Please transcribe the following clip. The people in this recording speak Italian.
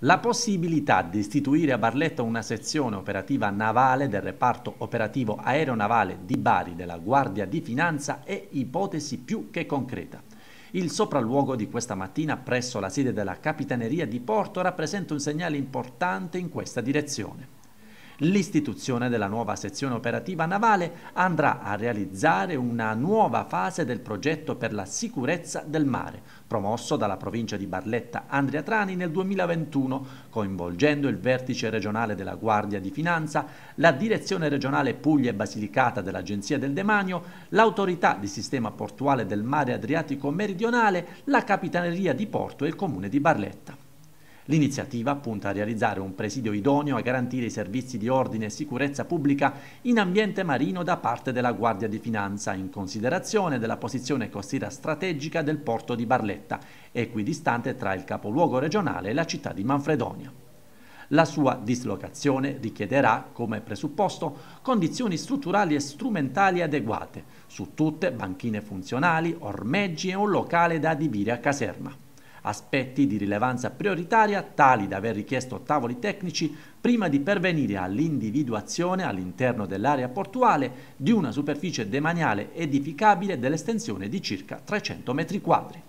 La possibilità di istituire a Barletta una sezione operativa navale del reparto operativo aeronavale di Bari della Guardia di Finanza è ipotesi più che concreta. Il sopralluogo di questa mattina presso la sede della Capitaneria di Porto rappresenta un segnale importante in questa direzione. L'istituzione della nuova sezione operativa navale andrà a realizzare una nuova fase del progetto per la sicurezza del mare, promosso dalla provincia di Barletta Andria Trani nel 2021, coinvolgendo il vertice regionale della Guardia di Finanza, la direzione regionale Puglia e Basilicata dell'Agenzia del Demanio, l'autorità di sistema portuale del mare Adriatico meridionale, la capitaneria di Porto e il comune di Barletta. L'iniziativa punta a realizzare un presidio idoneo a garantire i servizi di ordine e sicurezza pubblica in ambiente marino da parte della Guardia di Finanza, in considerazione della posizione costiera strategica del porto di Barletta, equidistante tra il capoluogo regionale e la città di Manfredonia. La sua dislocazione richiederà, come presupposto, condizioni strutturali e strumentali adeguate, su tutte banchine funzionali, ormeggi e un locale da adibire a caserma aspetti di rilevanza prioritaria tali da aver richiesto tavoli tecnici prima di pervenire all'individuazione all'interno dell'area portuale di una superficie demaniale edificabile dell'estensione di circa 300 metri quadri.